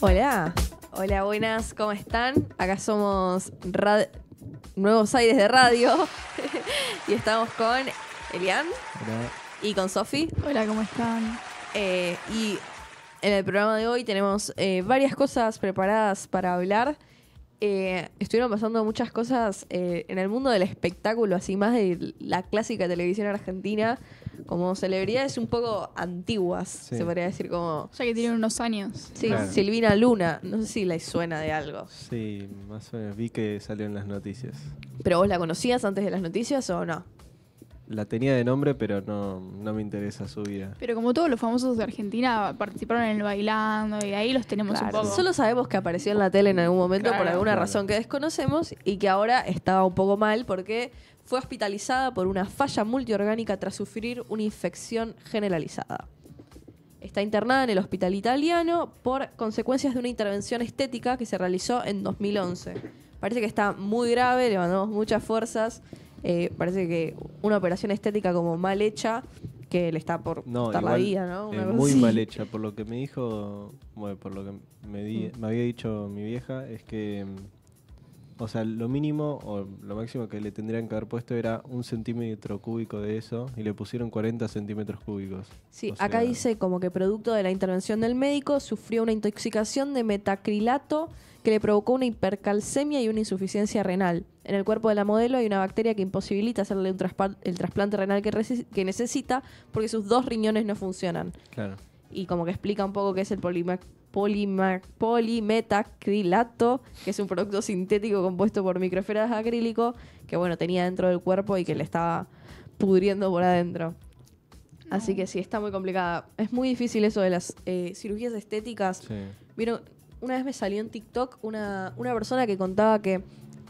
Hola, hola, buenas, ¿cómo están? Acá somos Nuevos Aires de Radio y estamos con Elian y con Sofi. Hola, ¿cómo están? Eh, y en el programa de hoy tenemos eh, varias cosas preparadas para hablar. Eh, estuvieron pasando muchas cosas en el mundo del espectáculo, así más de la clásica televisión argentina como celebridades un poco antiguas, se podría decir como... Ya que tienen unos años. Sí, Silvina Luna, no sé si la suena de algo. Sí, más o menos, vi que salió en las noticias. ¿Pero vos la conocías antes de las noticias o no? La tenía de nombre, pero no, no me interesa su vida. Pero como todos los famosos de Argentina participaron en el bailando y ahí los tenemos un poco. Solo sabemos que apareció en la tele en algún momento por alguna razón que desconocemos y que ahora estaba un poco mal porque fue hospitalizada por una falla multiorgánica tras sufrir una infección generalizada. Está internada en el hospital italiano por consecuencias de una intervención estética que se realizó en 2011. Parece que está muy grave, le mandamos muchas fuerzas. Eh, parece que una operación estética como mal hecha que le está por estar la vida, ¿no? muy mal hecha, por lo que me dijo, por lo que me, me había dicho mi vieja, es que mm, o sea, lo mínimo o lo máximo que le tendrían que haber puesto era un centímetro cúbico de eso y le pusieron 40 centímetros cúbicos. Sí, acá dice como que producto de la intervención del médico sufrió una intoxicación de metacrilato que le provocó una hipercalcemia y una insuficiencia renal. En el cuerpo de la modelo hay una bacteria que imposibilita hacerle un el trasplante renal que, necesita porque sus dos riñones no funcionan. Claro y como que explica un poco qué es el polimetacrilato, que es un producto sintético compuesto por microesferas acrílico que bueno, tenía dentro del cuerpo y que le estaba pudriendo por adentro. Así que sí, está muy complicada. Es muy difícil eso de las eh, cirugías estéticas. una vez me salió en TikTok una, una persona que contaba que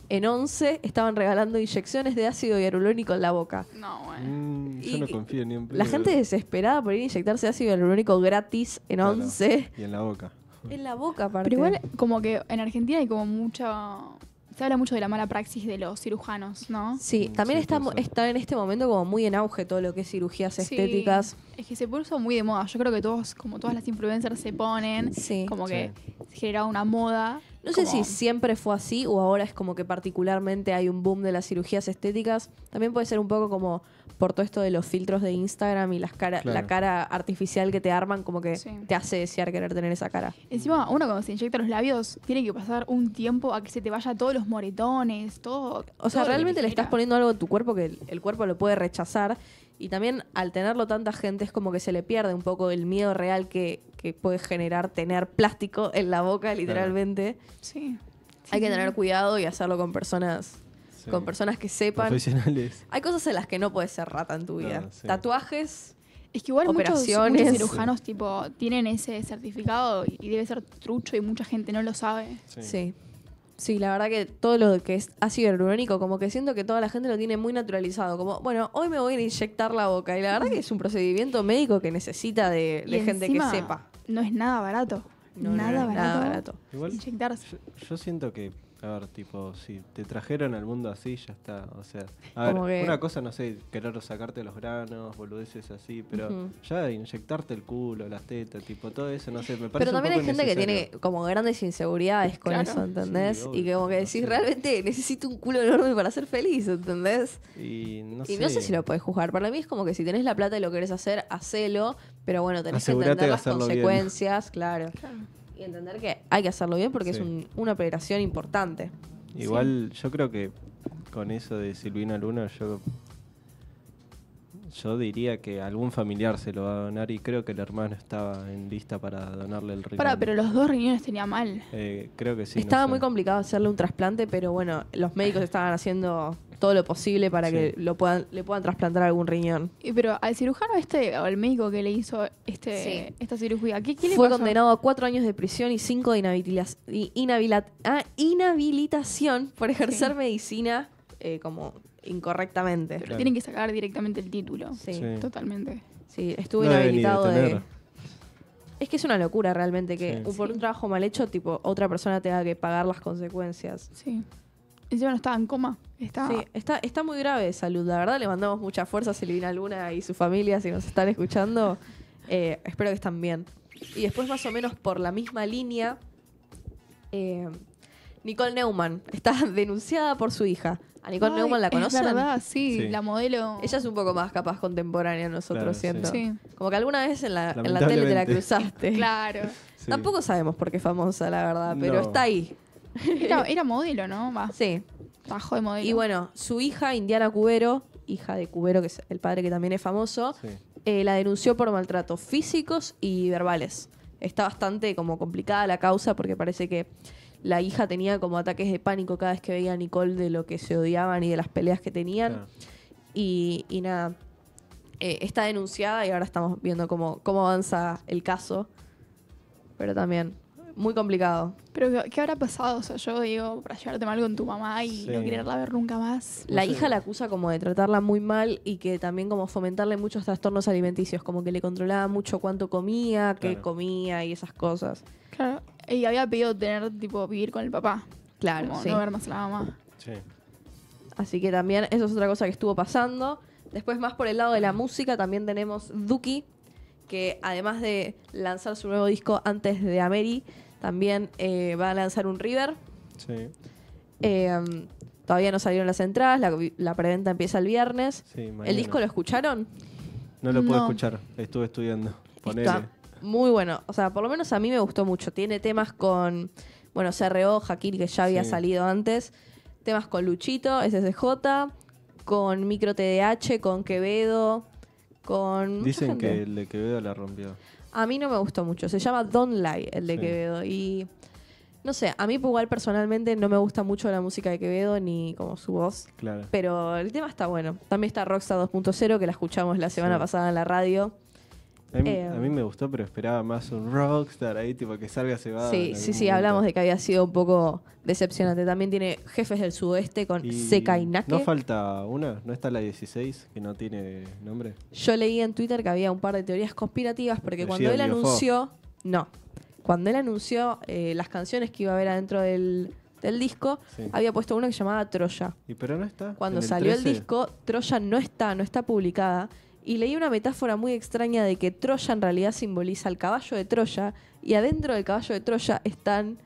en 11 estaban regalando inyecciones de ácido hialurónico en la boca. No, bueno. Mm, yo no confío ni en La gente desesperada por ir a inyectarse ácido hialurónico gratis en 11. Y en la boca. En la boca, Pero igual, como que en Argentina hay como mucha se habla mucho de la mala praxis de los cirujanos, ¿no? Sí, mm, también está, en este momento como muy en auge todo lo que es cirugías estéticas. Es que se puso muy de moda. Yo creo que todos, como todas las influencers, se ponen. Como que se generaba una moda. No sé si siempre fue así o ahora es como que particularmente hay un boom de las cirugías estéticas. También puede ser un poco como por todo esto de los filtros de Instagram y las la cara artificial que te arman, como que te hace desear querer tener esa cara. Encima, uno cuando se inyecta los labios, tiene que pasar un tiempo a que se te vaya todos los moretones, todo. O sea, realmente le estás poniendo algo en tu cuerpo que el, cuerpo lo puede rechazar. Y también al tenerlo tanta gente es como que se le pierde un poco el miedo real que, puede generar tener plástico en la boca, literalmente. Sí. Hay que tener cuidado y hacerlo con personas con personas que sepan. Hay cosas en las que no puedes ser rata en tu vida. Ah, Tatuajes. Es que igual operaciones. Muchos, cirujanos tipo tienen ese certificado y debe ser trucho y mucha gente no lo sabe. Sí. Sí, la verdad que todo lo que es ácido hialurónico, como que siento que toda la gente lo tiene muy naturalizado. Como, bueno, hoy me voy a inyectar la boca. Y la verdad que es un procedimiento médico que necesita de, gente que sepa. No es nada barato. nada, barato nada, barato. inyectarse. yo siento que a ver, tipo, si te trajeron al mundo así, ya está. O sea, una cosa, no sé, querer sacarte los granos, boludeces así, pero ya inyectarte el culo, las tetas, tipo, todo eso, no sé, me parece Pero también hay gente que tiene como grandes inseguridades con eso, ¿entendés? y que como que decís, realmente necesito un culo enorme para ser feliz, ¿entendés? Y no, sé. si lo puedes juzgar. Para mí es como que si tenés la plata y lo querés hacer, hacelo, pero bueno, tenés que entender las consecuencias, claro. claro y entender que hay que hacerlo bien porque es una operación importante. Igual yo creo que con eso de Silvina Luna yo yo diría que algún familiar se lo va a donar y creo que el hermano estaba en lista para donarle el riñón. Para, pero los dos riñones tenía mal. Eh, creo que sí. Estaba muy complicado hacerle un trasplante, pero bueno, los médicos estaban haciendo todo lo posible para que lo puedan, le puedan trasplantar algún riñón. Y pero al cirujano este, o al médico que le hizo este, esta cirugía, ¿qué, qué le Fue condenado a cuatro años de prisión y cinco de inhabilitación, ah, inhabilitación por ejercer medicina eh, como incorrectamente. Pero tienen que sacar directamente el título. Sí. Totalmente. Sí, estuve inhabilitado de... Es que es una locura realmente que por un trabajo mal hecho, tipo, otra persona tenga que pagar las consecuencias. Sí. Encima no estaba en coma. Está... Sí, está, muy grave de salud. La verdad, le mandamos mucha fuerza a Silvina Luna y su familia si nos están escuchando. Eh, espero que están bien. Y después, más o menos por la misma línea, eh, Nicole Neumann está denunciada por su hija. A Neumann la conocen. Es verdad, sí, la modelo. Ella es un poco más capaz contemporánea nosotros, siento. Como que alguna vez en la, tele te la cruzaste. claro. Tampoco sabemos por qué es famosa, la verdad, pero está ahí. Era, modelo, ¿no? Sí. Bajo de modelo. Y bueno, su hija, Indiana Cubero, hija de Cubero, que es el padre que también es famoso, eh, la denunció por maltratos físicos y verbales. Está bastante como complicada la causa porque parece que la hija tenía como ataques de pánico cada vez que veía a Nicole de lo que se odiaban y de las peleas que tenían. Y, nada, eh, está denunciada y ahora estamos viendo cómo, cómo avanza el caso. Pero también, muy complicado. Pero ¿qué habrá pasado? O sea, yo digo, para llevarte mal con tu mamá y no quererla ver nunca más. La hija la acusa como de tratarla muy mal y que también como fomentarle muchos trastornos alimenticios, como que le controlaba mucho cuánto comía, qué comía y esas cosas. Claro. Y había pedido tener, tipo, vivir con el papá. Claro, No ver más a la mamá. Sí. Así que también eso es otra cosa que estuvo pasando. Después, más por el lado de la música, también tenemos Duki, que además de lanzar su nuevo disco antes de Ameri, también eh, va a lanzar un River. Sí. Em, todavía no salieron las entradas, la, preventa empieza el viernes. Sí, ¿El disco lo escucharon? No lo puedo escuchar, estuve estudiando. Muy bueno. O sea, por lo menos a mí me gustó mucho. Tiene temas con, bueno, CRO, Jaquil, que ya había salido antes. Temas con Luchito, SSJ, con Micro TDH, con Quevedo, con. Dicen que el de Quevedo la rompió. A mí no me gustó mucho. Se llama Don't Lie, el de Quevedo. Y. No sé, a mí igual personalmente no me gusta mucho la música de Quevedo ni como su voz. Claro. Pero el tema está bueno. También está roxa 2.0, que la escuchamos la semana pasada en la radio. A eh, mí, me gustó, pero esperaba más un rockstar ahí, tipo que salga va. Sí, sí, sí, hablamos de que había sido un poco decepcionante. También tiene Jefes del Sudoeste con Seca y ¿No falta una? ¿No está la 16 que no tiene nombre? Yo leí en Twitter que había un par de teorías conspirativas porque cuando él anunció. No. Cuando él anunció eh, las canciones que iba a haber adentro del, disco, había puesto una que llamaba Troya. ¿Y pero no está? Cuando salió el disco, Troya no está, no está publicada y leí una metáfora muy extraña de que Troya en realidad simboliza el caballo de Troya y adentro del caballo de Troya están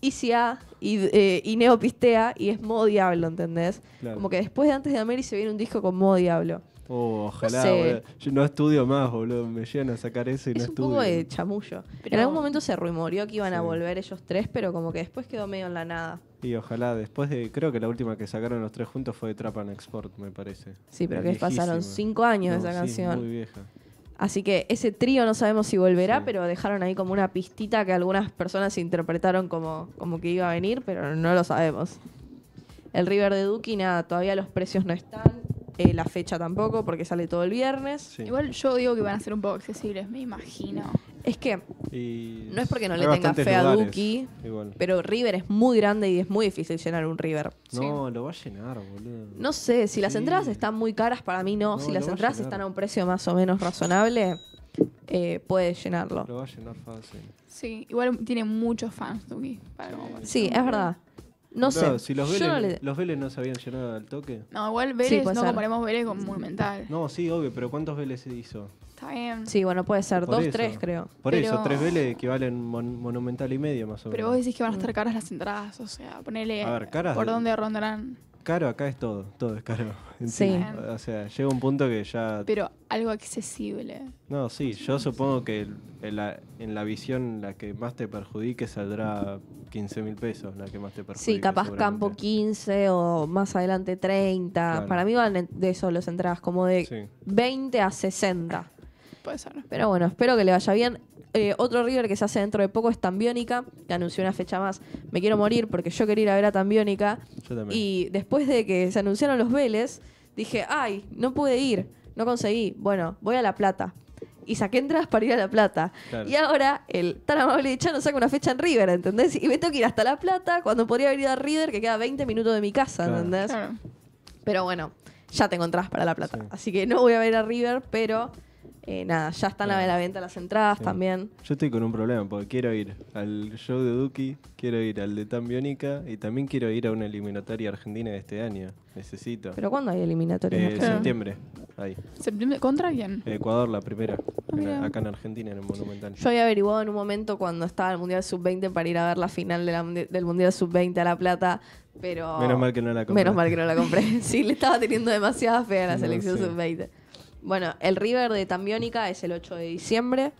Isia y, eh, Neopistea y es Modo Diablo, ¿entendés? Como que después de Antes de Ameri se viene un disco con Modo Diablo. Oh, ojalá, Yo no estudio más, boludo. Me llegan a sacar eso y es un de chamullo. en algún momento se rumoreó que iban a volver ellos tres, pero como que después quedó medio en la nada. Y ojalá, después de. Creo que la última que sacaron los tres juntos fue de Trapan Export, me parece. Sí, pero que pasaron cinco años de esa sí, canción. Muy vieja. Así que ese trío no sabemos si volverá, pero dejaron ahí como una pistita que algunas personas interpretaron como, como que iba a venir, pero no lo sabemos. El River de Duki, nada, todavía los precios no están. Eh, la fecha tampoco, porque sale todo el viernes. Igual yo digo que van a ser un poco accesibles, me imagino. Es que no es porque no le tenga fe a Duki, pero River es muy grande y es muy difícil llenar un River. No, lo va a llenar, boludo. No sé, si las entradas están muy caras, para mí no. si las entradas están a un precio más o menos razonable, eh, puede llenarlo. Lo va a llenar fácil. Sí, igual tiene muchos fans Duki. sí, es verdad. No, sé. Si los Yo no los Vélez no se habían llenado al toque. No, igual Vélez, no comparemos Vélez con Monumental. No, sí, obvio, pero ¿cuántos Vélez hizo? Está bien. Sí, bueno, puede ser. Dos, tres, creo. Por eso, tres Vélez equivalen monumental y medio más o menos. Pero vos decís que van a estar mm. caras las entradas, o sea, ponele A ver, caras por dónde rondarán caro acá es todo, todo es caro. Sí. O sea, llega un punto que ya... Pero algo accesible. No, sí, yo supongo que en la, visión la que más te perjudique saldrá 15 mil pesos, la que más te perjudique. Sí, capaz campo 15 o más adelante 30. Para mí van de eso los entradas, como de 20 a 60. Puede ser. Pero bueno, espero que le vaya bien. Eh, otro River que se hace dentro de poco es Tambiónica, que anunció una fecha más. Me quiero morir porque yo quería ir a ver a Tambiónica. Yo también. Y después de que se anunciaron los Vélez, dije, ay, no pude ir, no conseguí. Bueno, voy a La Plata. Y saqué entradas para ir a La Plata. Y ahora el tan amable no saca una fecha en River, ¿entendés? Y me tengo que ir hasta La Plata cuando podría haber a River, que queda 20 minutos de mi casa, ¿entendés? Pero bueno, ya te encontrás para La Plata. Así que no voy a ver a River, pero eh, nada, ya están a la venta las entradas también. Yo estoy con un problema, porque quiero ir al show de Duki, quiero ir al de Tambiónica y también quiero ir a una eliminatoria argentina de este año. Necesito. ¿Pero cuándo hay eliminatoria? En eh, septiembre. Ahí. ¿Contra quién? Ecuador, la primera. Ah, acá en Argentina, en el Monumental. Yo había averiguado en un momento cuando estaba el Mundial Sub-20 para ir a ver la final del Mundial Sub-20 a La Plata. Pero. Menos mal que no la compré. Menos mal que no la compré. sí, le estaba teniendo demasiada fe a la selección Sub-20. Bueno, el River de Tambiónica es el 8 de diciembre.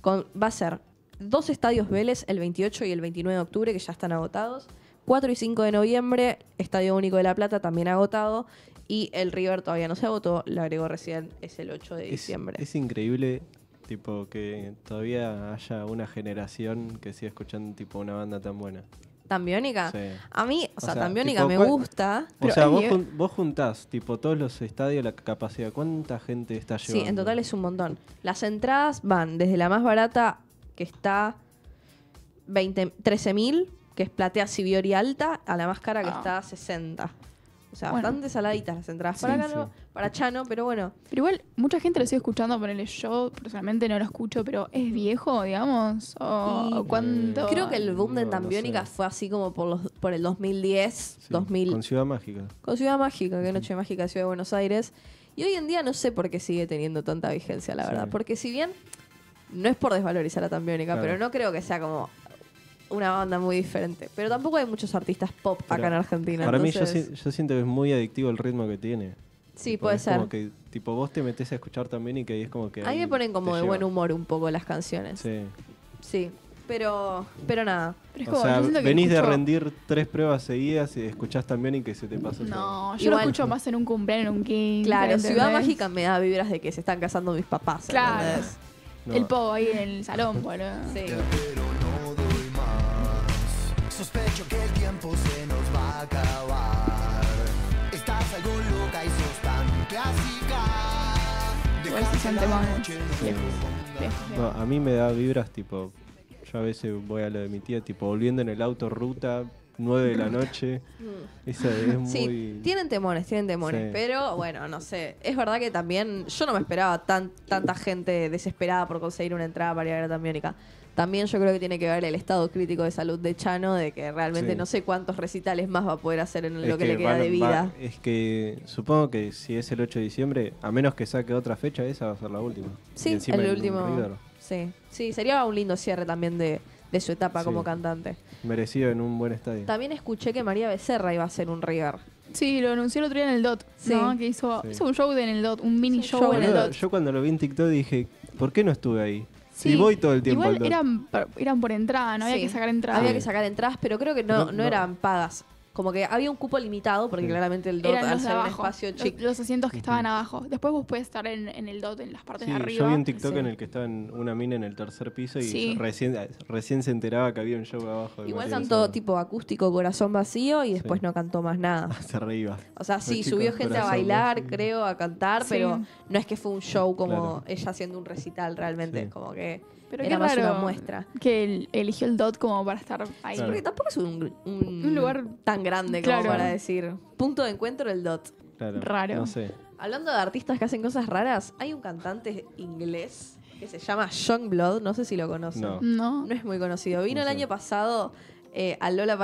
Con, va a ser dos estadios Vélez el 28 y el 29 de octubre, que ya están agotados. 4 y 5 de noviembre, Estadio Único de La Plata, también agotado. Y el River todavía no se agotó, lo agregó recién, es el 8 de diciembre. Es increíble, tipo, que todavía haya una generación que siga escuchando, tipo, una banda tan buena tan biónica. A mí, o, sea, sea, me gusta. O sea, vos, vos, juntás, tipo, todos los estadios, la capacidad. ¿Cuánta gente está llevando? Sí, en total es un montón. Las entradas van desde la más barata, que está 13.000, que es platea Sibiori alta, a la más cara, que ah. está 60. O sea, bastante saladitas las entradas para Chano, pero bueno. Pero igual, mucha gente lo sigue escuchando, por el show personalmente no lo escucho, pero ¿es viejo, digamos? ¿O, cuánto? Creo que el boom de Tambiónica fue así como por los por el 2010, 2000. Con Ciudad Mágica. Con Ciudad Mágica, que Noche Mágica Ciudad de Buenos Aires. Y hoy en día no sé por qué sigue teniendo tanta vigencia, la verdad. Porque si bien, no es por desvalorizar a Tambiónica, pero no creo que sea como una banda muy diferente. Pero tampoco hay muchos artistas pop acá en Argentina. Para mí yo, yo siento que es muy adictivo el ritmo que tiene. Sí, puede ser. Como que, tipo, vos te metes a escuchar también y que ahí es como que... Ahí, me ponen como de buen humor un poco las canciones. Sí. Sí, pero, pero nada. venís de rendir tres pruebas seguidas y escuchás también y que se te pasa. No, yo lo escucho más en un cumpleaños, en un king. Claro, Ciudad Mágica me da vibras de que se están casando mis papás. Claro. El povo ahí en el salón, bueno. Sí. Pero no doy más. Sospecho que el tiempo se nos va a acabar. Estás algo a mí me da vibras tipo. Yo a veces voy a lo de mi tía, tipo volviendo en el auto, ruta, 9 de la noche. Mm. Esa es muy... Sí, tienen temores, tienen temores. Pero bueno, no sé. Es verdad que también yo no me esperaba tan, tanta gente desesperada por conseguir una entrada para llegar a la también yo creo que tiene que ver el estado crítico de salud de Chano, de que realmente no sé cuántos recitales más va a poder hacer en lo que, le queda de vida. es que supongo que si es el 8 de diciembre, a menos que saque otra fecha, esa va a ser la última. Sí, el último. Sí. sí, sería un lindo cierre también de, su etapa como cantante. Merecido en un buen estadio. También escuché que María Becerra iba a hacer un River. Sí, lo anunció el otro día en el DOT, ¿no? Que hizo, un show en el DOT, un mini show en el DOT. Yo cuando lo vi en TikTok dije, ¿por qué no estuve ahí? Sí, voy todo el tiempo. Igual eran, eran por entrada, no había que sacar entradas. Había que sacar entradas, pero creo que no, no. eran pagas como que había un cupo limitado, porque claramente el DOT era espacio chico. los asientos que estaban abajo. Después vos puedes estar en, el DOT, en las partes de arriba. yo vi un TikTok en el que estaba en una mina en el tercer piso y recién, recién se enteraba que había un show abajo. Igual tipo acústico, corazón vacío y después no cantó más nada. Hacia arriba. O sea, sí, subió gente a bailar, creo, a cantar, pero no es que fue un show como ella haciendo un recital realmente, como que era más una muestra. que eligió el DOT como para estar ahí. tampoco es un, un- lugar tan grande grande como Claro. para decir. Punto de encuentro el dot. Raro. No sé. Hablando de artistas que hacen cosas raras, hay un cantante inglés que se llama John Blood, no sé si lo conocen. No. No. es muy conocido. Vino el año pasado eh, a Lola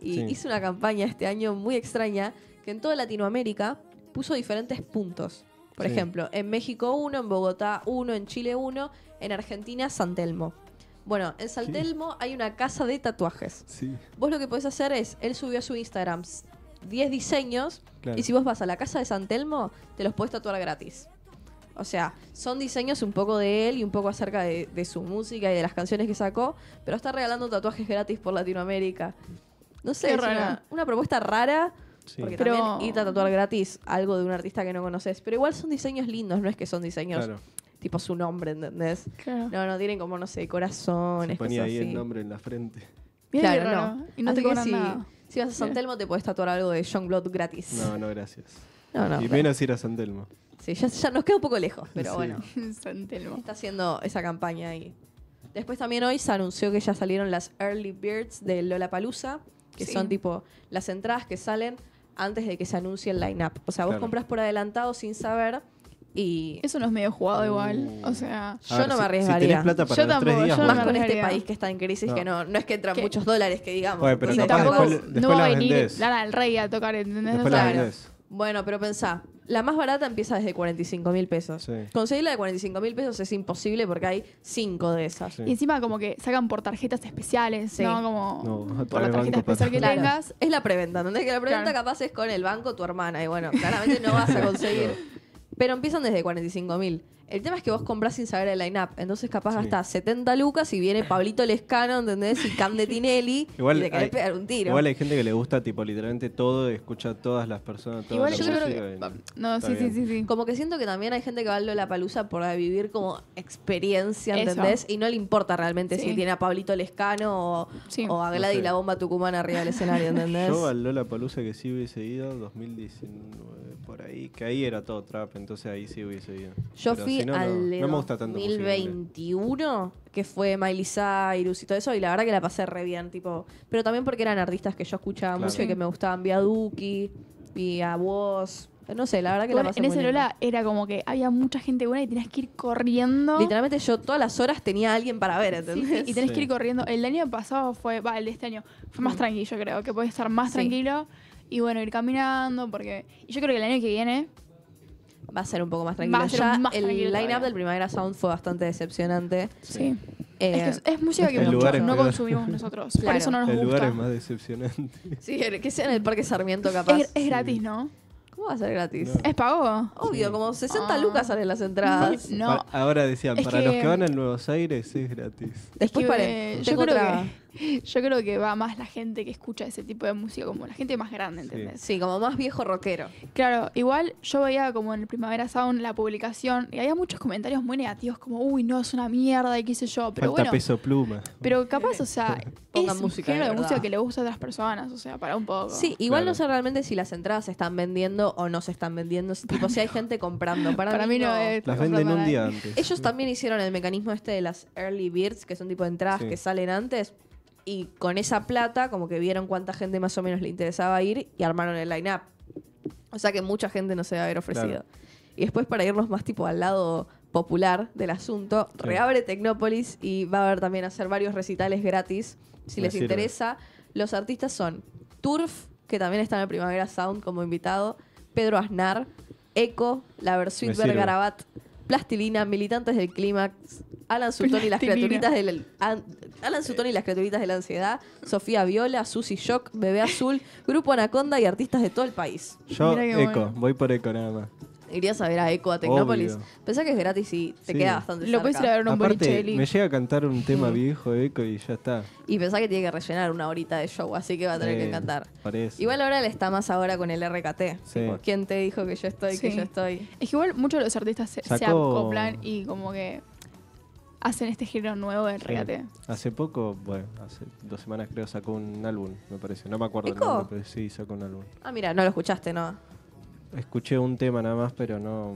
y hizo una campaña este año muy extraña que en toda Latinoamérica puso diferentes puntos. Por ejemplo, en México uno, en Bogotá uno, en Chile uno, en Argentina San Telmo. Bueno, en Saltelmo hay una casa de tatuajes. Sí. Vos lo que podés hacer es, él subió a su Instagram 10 diseños y si vos vas a la casa de Santelmo, te los podés tatuar gratis. O sea, son diseños un poco de él y un poco acerca de, su música y de las canciones que sacó, pero está regalando tatuajes gratis por Latinoamérica. No sé, es una, propuesta rara. Porque pero... también irte tatuar gratis algo de un artista que no conoces. Pero igual son diseños lindos, no es que son diseños claro tipo su nombre, ¿entendés? No, no, tienen como, no sé, corazones. Se ponía ahí el nombre en la frente. claro, no. no te si, si vas a San Telmo te puedes tatuar algo de John Blood gratis. No, no, gracias. No, no, y menos ir a San Telmo. Sí, ya, nos queda un poco lejos, pero bueno. San Telmo. Está haciendo esa campaña ahí. Después también hoy se anunció que ya salieron las Early Beards de Lollapalooza, que son tipo las entradas que salen antes de que se anuncie el line-up. O sea, vos compras por adelantado sin saber eso no es medio jugado igual. Uh. O sea, yo no me arriesgaría. Yo tampoco, más con este país que está en crisis, que no, es que entran muchos dólares, que digamos. tampoco- no va a venir Rey a tocar, Bueno, pero pensá, la más barata empieza desde 45 mil pesos. conseguirla Conseguir la de 45 mil pesos es imposible porque hay cinco de esas. Y encima como que sacan por tarjetas especiales, ¿no? Como la tarjeta especial que tengas. Es la preventa, Que la preventa capaz es con el banco tu hermana. Y bueno, claramente no vas a conseguir pero empiezan desde 45 mil. El tema es que vos compras sin saber el line-up. Entonces, capaz gastás 70 lucas y viene Pablito Lescano, ¿entendés? Y Cam de Tinelli. igual, hay, pegar un tiro. Igual hay gente que le gusta, tipo, literalmente todo, y escucha a todas las personas. Todas igual las yo no, sí, sí, sí, sí. Como que siento que también hay gente que va a la palusa por vivir como experiencia, ¿entendés? Y no le importa realmente si tiene a Pablito Lescano o, a Gladys la bomba tucumana arriba del escenario, ¿entendés? Yo a la Palusa que sí hubiese ido 2019 por ahí, que ahí era todo trap, entonces ahí sí hubiese ido. Yo fui al 2021, que fue Miley Cyrus y todo eso, y la verdad que la pasé re bien, tipo. Pero también porque eran artistas que yo escuchaba mucho y que me gustaban, vi a Duki, vi a vos no sé, la verdad que la pasé En ese Lola era como que había mucha gente buena y tenías que ir corriendo. Literalmente yo todas las horas tenía a alguien para ver, ¿entendés? y tenés que ir corriendo. El año pasado fue, va, el de este año, fue más mm. tranquilo, creo, que podés estar más tranquilo. Y bueno, ir caminando, porque. yo creo que el año que viene va a ser un poco más tranquilo. Va a ser ya el line-up del Primavera Sound fue bastante decepcionante. Sí. Eh, es, música que muchos no consumimos nosotros. Por eso no nos el gusta. El lugar es más decepcionante. Sí, que sea en el Parque Sarmiento, capaz. es gratis, ¿no? va a ser gratis? ¿Es pago? Obvio, como 60 ah. lucas salen las entradas. No. ahora decían, para los que van a Nuevos Aires es gratis. Es Yo, creo que, yo creo que va más la gente que escucha ese tipo de música, como la gente más grande, ¿entendés? Sí, como más viejo rockero. Claro, igual yo veía como en el Primavera Sound la publicación y había muchos comentarios muy negativos, como, uy, no, es una mierda y qué sé yo. Pero Falta peso pluma. Pero capaz, o sea, pongan es música. Un de, música que le gusta a otras personas, o sea, para un poco. Sí, igual no sé realmente si las entradas se están vendiendo o no se están vendiendo. tipo, si hay gente comprando. Para, mí, no, es. Las venden un día antes. Ellos también hicieron el mecanismo este de las early birds, que son tipo de entradas que salen antes. Y con esa plata, como que vieron cuánta gente más o menos le interesaba ir y armaron el line-up. O sea que mucha gente no se va a haber ofrecido. Y después para irnos más tipo al lado popular del asunto, reabre Tecnópolis y va a haber también a hacer varios recitales gratis. Si les interesa, los artistas son Turf, que también está en Primavera Sound como invitado, Pedro Aznar, Eco, La Versuit Bergarabat, Plastilina, Militantes del Clímax, Alan Sutton y las criaturitas del Alan y las criaturitas de la ansiedad, Sofía Viola, Susi Shock, Bebé Azul, Grupo Anaconda y artistas de todo el país. Yo Eco, voy por Eco nada más irías a ver a Eco a Tecnópolis. que es gratis y te queda bastante Lo puedes ir a ver un Aparte, me llega a cantar un tema viejo de Eco y ya está. Y pensá que tiene que rellenar una horita de show, así que va a tener que cantar. Igual ahora le está más ahora con el RKT. Sí. ¿Quién te dijo que yo estoy, que yo estoy? Es que igual muchos de los artistas se, acoplan y como que hacen este giro nuevo del RKT. Hace poco, bueno, hace dos semanas creo sacó un álbum, me parece. No me acuerdo el nombre, pero sí sacó un álbum. Ah, mira, no lo escuchaste, ¿no? escuché un tema nada más, pero no,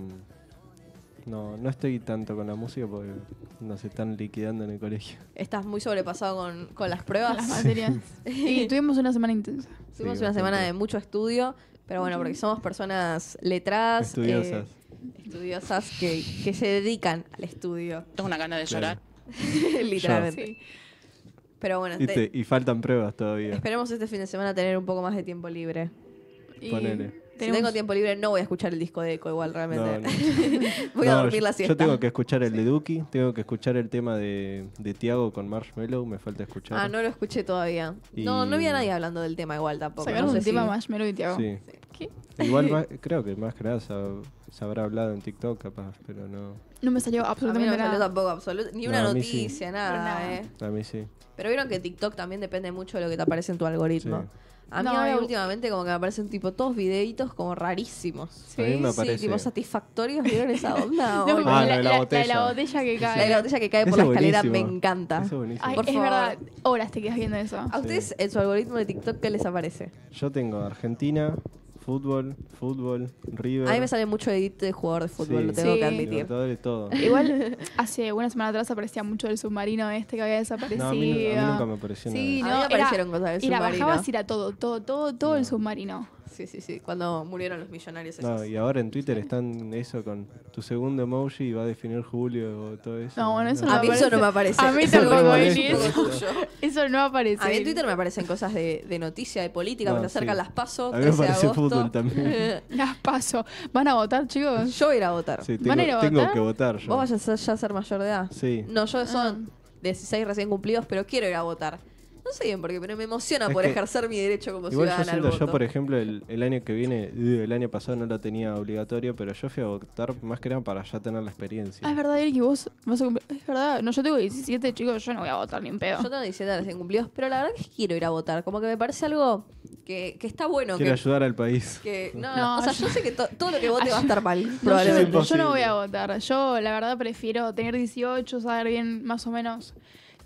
no, estoy tanto con la música porque nos están liquidando en el colegio. Estás muy sobrepasado con, las pruebas. materias. y tuvimos una semana intensa. tuvimos una semana de mucho estudio, pero bueno, porque somos personas letradas. Eh, estudiosas. estudiosas que, se dedican al estudio. Tengo una gana de llorar. Literalmente. Pero bueno. Y, faltan pruebas todavía. Esperemos este fin de semana tener un poco más de tiempo libre. Y... Si tengo tiempo libre, no voy a escuchar el disco de Eco igual, realmente. voy a dormir la siesta. Yo tengo que escuchar el de Duki, tengo que escuchar el tema de, de Tiago con Marshmallow, me falta escuchar. Ah, no lo escuché todavía. No, no había nadie hablando del tema igual tampoco. Sacaron sé un tema Marshmallow y Tiago. Sí. Igual más, creo que más que nada se, habrá hablado en TikTok capaz, pero no. No me salió absolutamente a mí no me salió nada. tampoco absolutamente ni una noticia, nada, eh. A mí sí. Pero vieron que TikTok también depende mucho de lo que te aparece en tu algoritmo. A mí ahora últimamente como que me aparecen tipo todos videitos como rarísimos. Sí, sí tipo satisfactorios. ¿Vieron esa onda? no, ah, la, botella. de la botella que cae. La de la botella que cae por la escalera me encanta. Eso es Ay, es verdad, horas te quedas viendo eso. ¿A ustedes en su algoritmo de TikTok qué les aparece? Yo tengo Argentina, Fútbol, fútbol, River. A mí me sale mucho edit de jugador de fútbol, lo tengo que admitir. Todo de todo. Igual hace una semana atrás aparecía mucho el submarino este que había desaparecido. No, nunca me apareció. Sí, no, aparecieron cosas del submarino. Bajabas ir a todo, todo, todo, todo el submarino. Sí, sí, sí. Cuando murieron los millonarios. No, y ahora en Twitter están eso con tu segundo emoji y va a definir Julio o todo eso. No, bueno, eso no, no a mí eso no me aparece. A mí tampoco eso. Eso no aparece. A mí en Twitter me aparecen cosas de, de noticia, de política, me acercan las pasos. A mí me parece fútbol también. las paso. ¿Van a votar, chicos? Yo voy a ir a votar. Sí, tengo, ¿Van a ir a tengo que votar yo. ¿Vos vas a ser, ya a ser mayor de edad? Sí. No, yo ah. son 16 recién cumplidos, pero quiero ir a votar. No sé bien por qué, pero me emociona por ejercer mi derecho como igual Yo, yo, por ejemplo, el, año que viene, uh, el año pasado no lo tenía obligatorio, pero yo fui a votar más que nada para ya tener la experiencia. Ah, es verdad, Eric, vos vas a cumplir. Es verdad, no, yo tengo 17, chicos, yo no voy a votar ni un pedo. Yo tengo 17 recién cumplidos, pero la verdad es que quiero ir a votar. Como que me parece algo que, que está bueno. Quiero que, ayudar al país. no, no, o sea, yo, sé que todo lo que vote va a estar mal, probablemente. Yo, yo no voy a votar. Yo, la verdad, prefiero tener 18, saber bien más o menos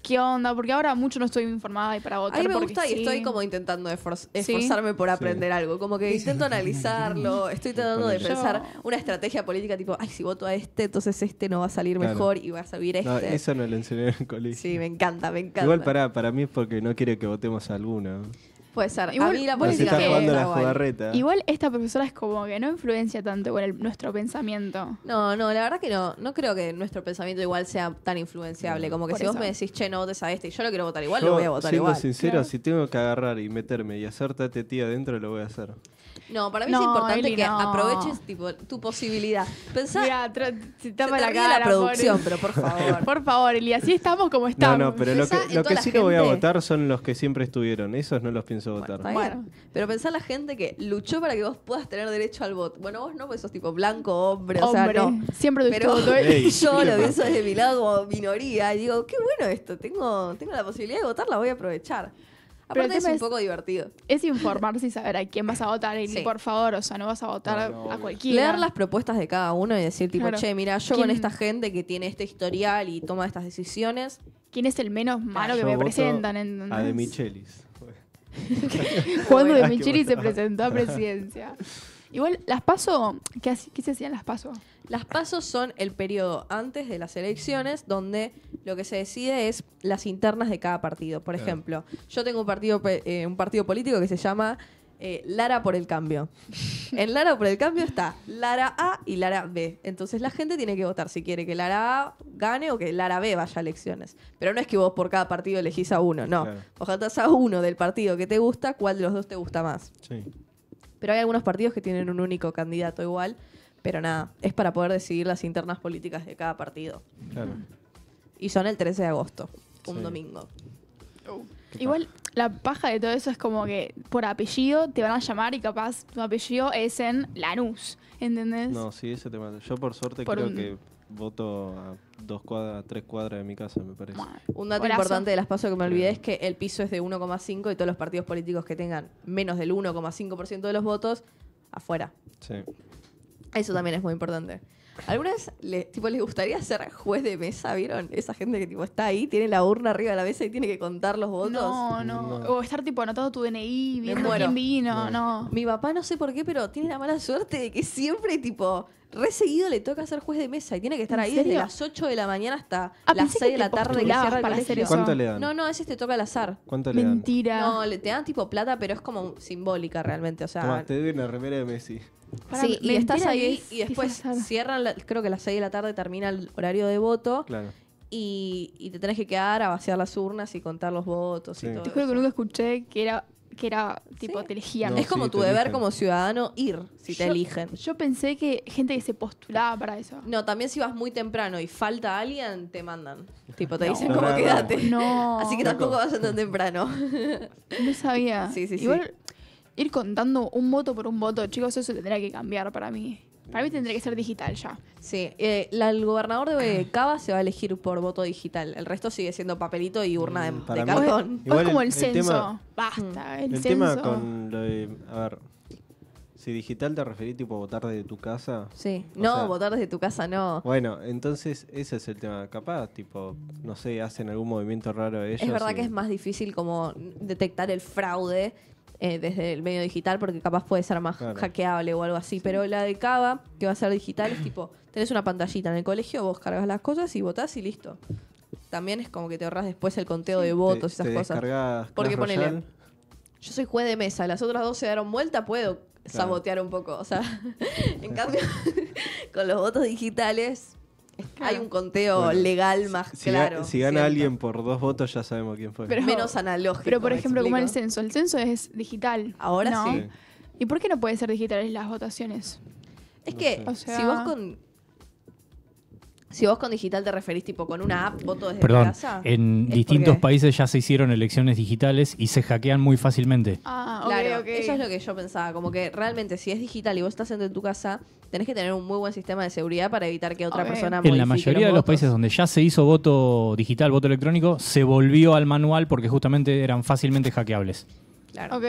qué onda, porque ahora mucho no estoy informada y para votar. A mí me gusta y estoy como intentando esforzarme por aprender algo, como que intento analizarlo, estoy tratando de pensar una estrategia política tipo, ay, si voto a este, entonces este no va a salir mejor y va a salir este. No, eso no lo enseñé en el colegio. Sí, me encanta, me encanta. Igual para, para mí es porque no quiero que votemos a alguno. Puede ser. Igual, la Igual esta profesora es como que no influencia tanto con nuestro pensamiento. No, no, la verdad que no. No creo que nuestro pensamiento igual sea tan influenciable. Como que si vos me decís, che, no votes a este y yo lo quiero votar igual, lo voy a votar siendo igual. sincero, si tengo que agarrar y meterme y hacer tete tía adentro, lo voy a hacer. No, para mí es importante que aproveches tipo, tu posibilidad. Pensá. Mira, la cara. La producción, pero por favor. por favor, Eli, así estamos como estamos. No, no, pero lo que, lo que sí no voy a votar son los que siempre estuvieron. Esos no los pienso votar. Bueno, pero pensá la gente que luchó para que vos puedas tener derecho al voto. Bueno, vos no, pues sos tipo blanco, hombre, o sea, no. Siempre pero yo lo pienso desde mi lado como minoría y digo, qué bueno esto, tengo, tengo la posibilidad de votar, la voy a aprovechar. Aparte es un poco divertido. Es informarse y saber a quién vas a votar y por favor, o sea, no vas a votar a cualquiera. Leer las propuestas de cada uno y decir tipo, che, mira, yo con esta gente que tiene este historial y toma estas decisiones. ¿Quién es el menos ah, malo que me presentan? en A De Michelis. Cuando De Michelis se presentó a presidencia. Igual, las paso, ¿qué, qué se hacían las paso? Las pasos son el periodo antes de las elecciones, donde lo que se decide es las internas de cada partido. Por ejemplo, yo tengo un partido, eh, un partido político que se llama eh, Lara por el cambio. En Lara por el cambio está Lara A y Lara B. Entonces la gente tiene que votar si quiere que Lara A gane o que Lara B vaya a elecciones. Pero no es que vos por cada partido elegís a uno, no. Claro. Ojalá a uno del partido que te gusta, cuál de los dos te gusta más. Sí. Pero hay algunos partidos que tienen un único candidato igual. Pero nada, es para poder decidir las internas políticas de cada partido. Claro. Y son el 13 de agosto, un domingo. Oh. Igual la paja de todo eso es como que por apellido te van a llamar y capaz tu apellido es en Lanús, ¿entendés? No, sí, ese tema. Yo por suerte creo que voto a dos cuadras, tres cuadras de mi casa, me parece. Un dato importante de las pasos que me olvidé es que el piso es de 1,5 y todos los partidos políticos que tengan menos del 1,5% de los votos, afuera. Sí. Eso también es muy importante. Algunas le, tipo, les gustaría ser juez de mesa, ¿vieron? Esa gente que tipo está ahí, tiene la urna arriba de la mesa y tiene que contar los votos. No, no. O estar tipo anotado tu DNI, bien bueno, vino, no. Mi papá no sé por qué, pero tiene la mala suerte de que siempre tipo re le toca ser juez de mesa y tiene que estar ahí desde las 8 de la mañana hasta ah, las 6 de la tarde ¿Cuánto le dan? No, no, ese te toca al azar. ¿Cuánto Mentira. le dan? Mentira. No, le, te dan tipo plata, pero es como simbólica realmente, o sea, te doy una remera de Messi y estás ahí y después cierran, creo que a las 6 de la tarde termina el horario de voto. Y, te tenés que quedar a vaciar las urnas y contar los votos y todo. Te juro que nunca escuché que era que era tipo te elegían. es como tu deber como ciudadano ir si te eligen. Yo pensé que gente que se postulaba para eso. No, también si vas muy temprano y falta alguien, te mandan. Tipo, te dicen como Así que tampoco vas tan temprano. No sabía. Sí, sí, Igual, sí ir contando un voto por un voto, chicos, eso tendría que cambiar para mí. Para mí mm. tendría que ser digital ya. Sí, eh, el gobernador de Cava se va a elegir por voto digital. El resto sigue siendo papelito y urna de, carbón. Mm, cartón. es como el, censo. Basta, mm. el, el tema con lo de. A ver. Si digital te referís tipo a votar desde tu casa. Sí. No, votar desde tu casa no. Bueno, entonces ese es el tema. Capaz, tipo, no sé, hacen algún movimiento raro ellos. Es verdad que es más difícil como detectar el fraude eh, desde el medio digital, porque capaz puede ser más hackeable o algo así. Pero la de Cava, que va a ser digital, es tipo, tenés una pantallita en el colegio, vos cargas las cosas y votás y listo. También es como que te ahorras después el conteo de votos y esas cosas. Porque ponele, yo soy juez de mesa, las otras dos se dieron vuelta, puedo sabotear un poco. O sea, en cambio, con los votos digitales hay un conteo legal más claro. si gana alguien por dos votos, ya sabemos quién fue. Pero, Menos analógico. Pero, por ejemplo, como el censo. El censo es digital. Ahora sí. ¿Y por qué no puede ser digitales las votaciones? Es que, si vos con si vos con digital te referís tipo con una app, voto desde Perdón, En distintos países ya se hicieron elecciones digitales y se hackean muy fácilmente. Ah, claro, eso es lo que yo pensaba. Como que realmente si es digital y vos estás en tu casa, tenés que tener un muy buen sistema de seguridad para evitar que otra persona okay. persona En la mayoría de los países donde ya se hizo voto digital, voto electrónico, se volvió al manual porque justamente eran fácilmente hackeables. Claro. Ok.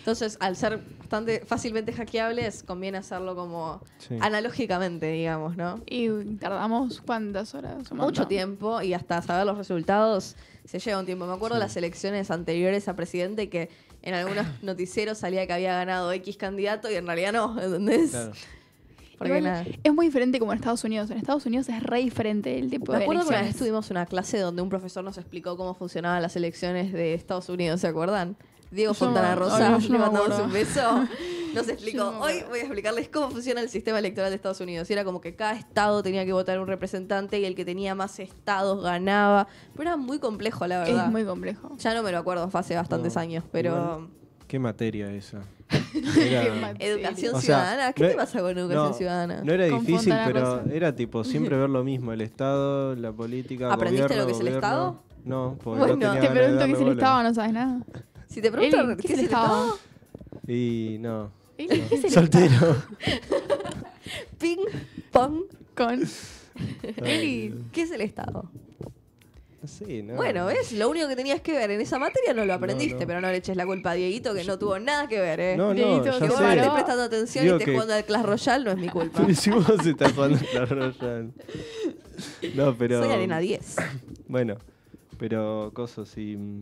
Entonces, al ser bastante fácilmente hackeables, conviene hacerlo como analógicamente, digamos, ¿no? Y tardamos cuántas horas. Mucho tiempo y hasta saber los resultados se lleva un tiempo. Me acuerdo de las elecciones anteriores a presidente que en algunos noticieros salía que había ganado X candidato y en realidad no, ¿entendés? es muy diferente como en Estados Unidos. En Estados Unidos es re diferente el tipo de. Me acuerdo que una vez tuvimos una clase donde un profesor nos explicó cómo funcionaban las elecciones de Estados Unidos, ¿se acuerdan? Diego Fontana Rosa, le mandamos un beso. Nos explicó. Hoy voy a explicarles cómo funciona el sistema electoral de Estados Unidos. era como que cada estado tenía que votar un representante y el que tenía más estados ganaba. Pero era muy complejo, la verdad. Es muy complejo. Ya no me lo acuerdo, fue hace bastantes años, pero. ¿Qué materia esa? educación ciudadana. ¿Qué te e- pasa con educación ciudadana? No era difícil, pero era tipo siempre ver lo mismo: el Estado, la política. ¿Aprendiste lo que es el Estado? No, porque bueno, no tenía te pregunto qué es el Estado, no sabes nada. Si te preguntan, ¿qué, es el estado? Y no. Eli, ¿qué el estado? Soltero. Ping pong con. Eli, ¿qué es el Estado? No no. Bueno, es lo único que tenías que ver en esa materia no lo aprendiste, pero no le eches la culpa a Dieguito que no tuvo nada que ver, eh. No, Dieguito, no, ya que vos sé. prestando atención y te jugando al Clash Royale no es mi culpa. Pero si vos estás jugando al Clash Royale. No, pero Soy arena 10. bueno, pero cosas y mm,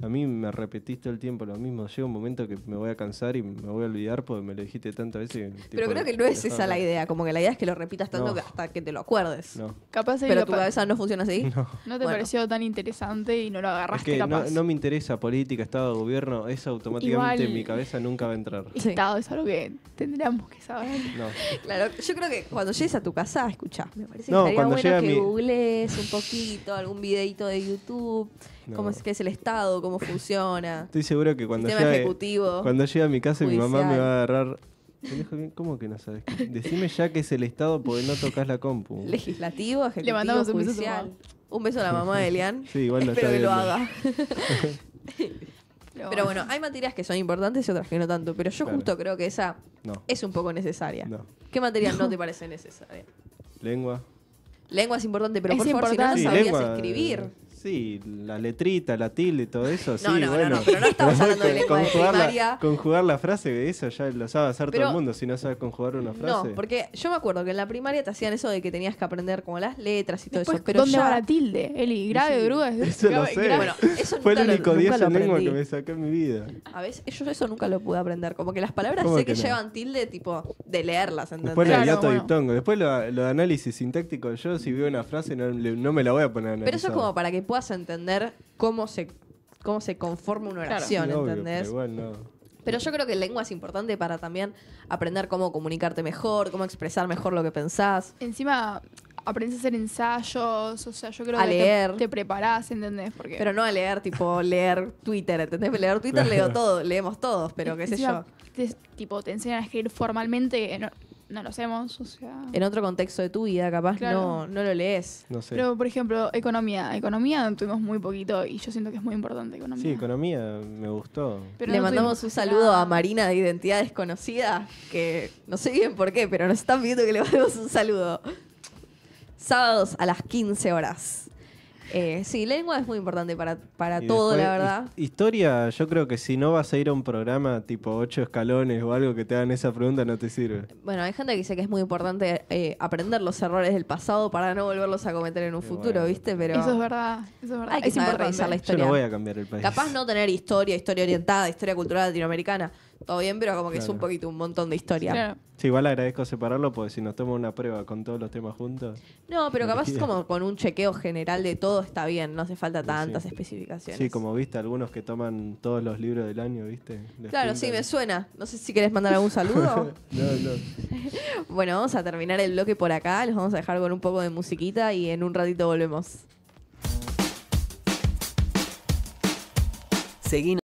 a mí me repetiste todo el tiempo lo mismo. Llega un momento que me voy a cansar y me voy a olvidar porque me lo dijiste tantas veces. Pero creo que no es esa la idea. Como que la idea es que lo repitas tanto hasta que te lo acuerdes. Capaz Pero tu cabeza no funciona así. No, te pareció tan interesante y no lo agarraste que capaz. No, me interesa política, Estado, gobierno. Eso automáticamente en mi cabeza nunca va a entrar. Estado es algo que tendríamos que saber. No. claro, yo creo que cuando llegues a tu casa, escuchá. Me parece que estaría bueno que googlees un poquito, algún videito de YouTube cómo es que es el Estado, cómo funciona. Estoy seguro que cuando, llegue, cuando a mi casa mi mamá me va a agarrar ¿Cómo que no sabes? Decime ya que es el Estado porque no tocas la compu. Legislativo, ejecutivo, Judicial un beso a la mamá de Elian. sí, igual Espero que lo haga. pero bueno, hay materias que son importantes y otras que no tanto. Pero yo justo creo que esa es un poco necesaria. ¿Qué materia no. te parece necesaria? Lengua. Lengua es importante, pero por favor, importante. si no, sabías escribir. Eh, Sí, la letrita, la tilde todo eso. sí, bueno. pero no estamos hablando de lengua conjugar La, conjugar la frase, eso ya lo sabe hacer todo el mundo, si no sabes conjugar una frase. No, porque yo me acuerdo que en la primaria te hacían eso de que tenías que aprender como las letras y todo eso. Pero ¿Dónde va la tilde? Eli, grave es de Eso sé. Bueno, eso Fue el único 10 en que me saqué en mi vida. A veces yo eso nunca lo pude aprender. Como que las palabras sé que, llevan tilde, tipo, de leerlas, Después claro, Después lo, de análisis sintáctico, yo si veo una frase no, me la voy a poner Pero eso como para que a entender cómo se, cómo se conforma una oración, ¿entendés? Pero, yo creo que lengua es importante para también aprender cómo comunicarte mejor, cómo expresar mejor lo que pensás. Encima, aprendes a hacer ensayos, o sea, yo creo a que leer. Te, preparás, ¿entendés? Pero no a leer, tipo, leer Twitter, ¿entendés? Leer Twitter leo todo, leemos todos, pero qué sé yo. tipo, te enseñan a escribir formalmente, no lo hacemos, En otro contexto de tu vida, capaz no, no lo lees. No sé. Pero, por ejemplo, economía. Economía tuvimos muy poquito y yo siento que es muy importante economía. sí, economía me gustó. Pero Le mandamos un saludo a Marina de Identidad Desconocida, que no sé bien por qué, pero nos están pidiendo que le mandemos un saludo. Sábados a las 15 horas. Eh, sí, lengua es muy importante para, todo, la verdad. Historia, yo creo que si no vas a ir a un programa tipo ocho escalones o algo que te hagan esa pregunta, no te sirve. Bueno, hay gente que dice que es muy importante eh, aprender los errores del pasado para no volverlos a cometer en un futuro, ¿viste? Pero eso es verdad, eso es verdad. Hay que es saber revisar la historia. Yo no voy a cambiar el país. Capaz no tener historia, historia orientada, historia cultural latinoamericana todo bien, pero como que es un poquito un montón de historia. Sí, igual agradezco separarlo porque si nos tomo una prueba con todos los temas juntos. No, pero capaz como con un chequeo general de todo está bien, no hace falta tantas especificaciones. Sí, como viste, algunos que toman todos los libros del año, ¿viste? Claro, sí, me suena. No sé si querés mandar algún saludo. No, no. bueno, vamos a terminar el bloque por acá. Los vamos a dejar con un poco de musiquita y en un ratito volvemos. seguimos